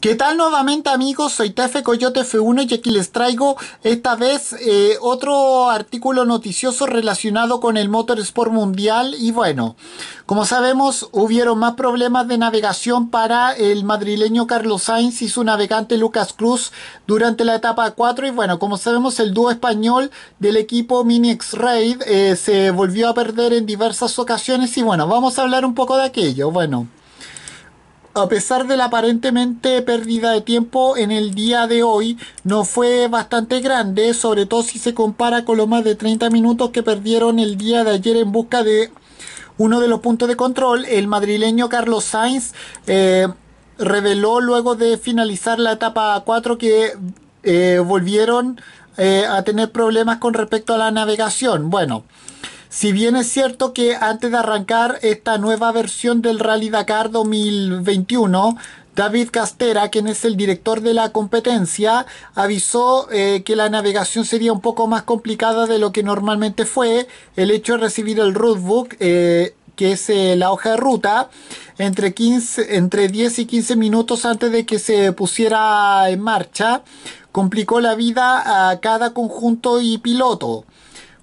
¿Qué tal nuevamente amigos? Soy Tefe Coyote F1 y aquí les traigo esta vez eh, otro artículo noticioso relacionado con el Motorsport Mundial y bueno, como sabemos hubieron más problemas de navegación para el madrileño Carlos Sainz y su navegante Lucas Cruz durante la etapa 4 y bueno, como sabemos el dúo español del equipo Mini X-Raid eh, se volvió a perder en diversas ocasiones y bueno, vamos a hablar un poco de aquello, bueno. A pesar de la aparentemente pérdida de tiempo en el día de hoy, no fue bastante grande, sobre todo si se compara con los más de 30 minutos que perdieron el día de ayer en busca de uno de los puntos de control. El madrileño Carlos Sainz eh, reveló luego de finalizar la etapa 4 que eh, volvieron eh, a tener problemas con respecto a la navegación. Bueno. Si bien es cierto que antes de arrancar esta nueva versión del Rally Dakar 2021, David Castera, quien es el director de la competencia, avisó eh, que la navegación sería un poco más complicada de lo que normalmente fue. El hecho de recibir el roadbook, eh, que es eh, la hoja de ruta, entre, 15, entre 10 y 15 minutos antes de que se pusiera en marcha, complicó la vida a cada conjunto y piloto.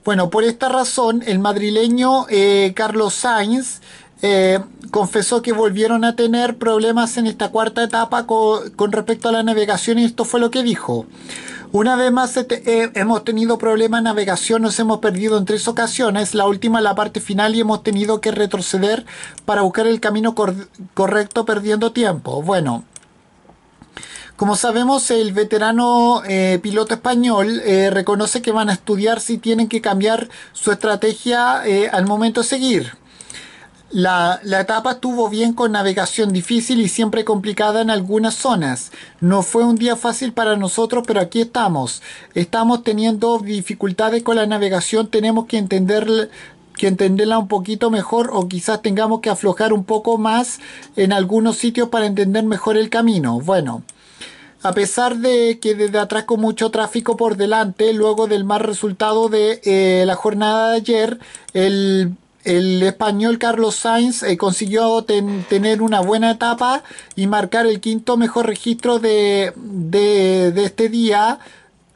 Bueno, por esta razón, el madrileño eh, Carlos Sainz eh, confesó que volvieron a tener problemas en esta cuarta etapa con, respecto a la navegación y esto fue lo que dijo. Una vez más eh, hemos tenido problemas de navegación, nos hemos perdido en tres ocasiones, la última la parte final y hemos tenido que retroceder para buscar el camino correcto perdiendo tiempo. Bueno, como sabemos, el veterano eh, piloto español eh, reconoce que van a estudiar si tienen que cambiar su estrategia eh, al momento de seguir. La, la, etapa estuvo bien con navegación difícil y siempre complicada en algunas zonas. No fue un día fácil para nosotros, pero aquí estamos. Estamos teniendo dificultades con la navegación, tenemos que entender que entenderla un poquito mejor o quizás tengamos que aflojar un poco más en algunos sitios para entender mejor el camino. Bueno, a pesar de que desde atrás con mucho tráfico por delante, luego del mal resultado de eh, la jornada de ayer, el español Carlos Sainz eh, consiguió tener una buena etapa y marcar el quinto mejor registro de, este día,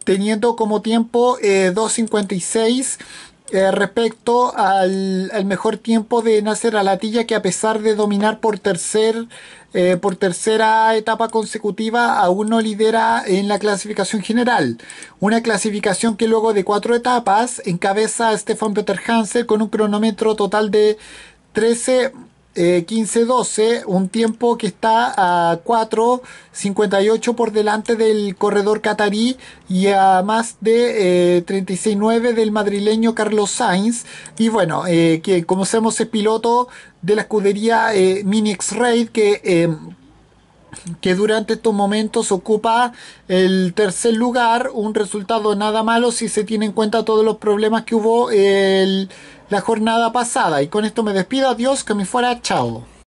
teniendo como tiempo 2.56 eh, eh, respecto al, mejor tiempo de nacer a latilla que a pesar de dominar por tercer eh, por tercera etapa consecutiva aún no lidera en la clasificación general una clasificación que luego de cuatro etapas encabeza a Stefan Peter Hansel con un cronómetro total de 13 15-12, eh, un tiempo que está a 4.58 por delante del corredor catarí y a más de eh, 9 del madrileño Carlos Sainz. Y bueno, eh, que como sabemos es piloto de la escudería eh, Mini X-Raid que que durante estos momentos ocupa el tercer lugar, un resultado nada malo si se tiene en cuenta todos los problemas que hubo la jornada pasada. Y con esto me despido, adiós, que me fuera, chao.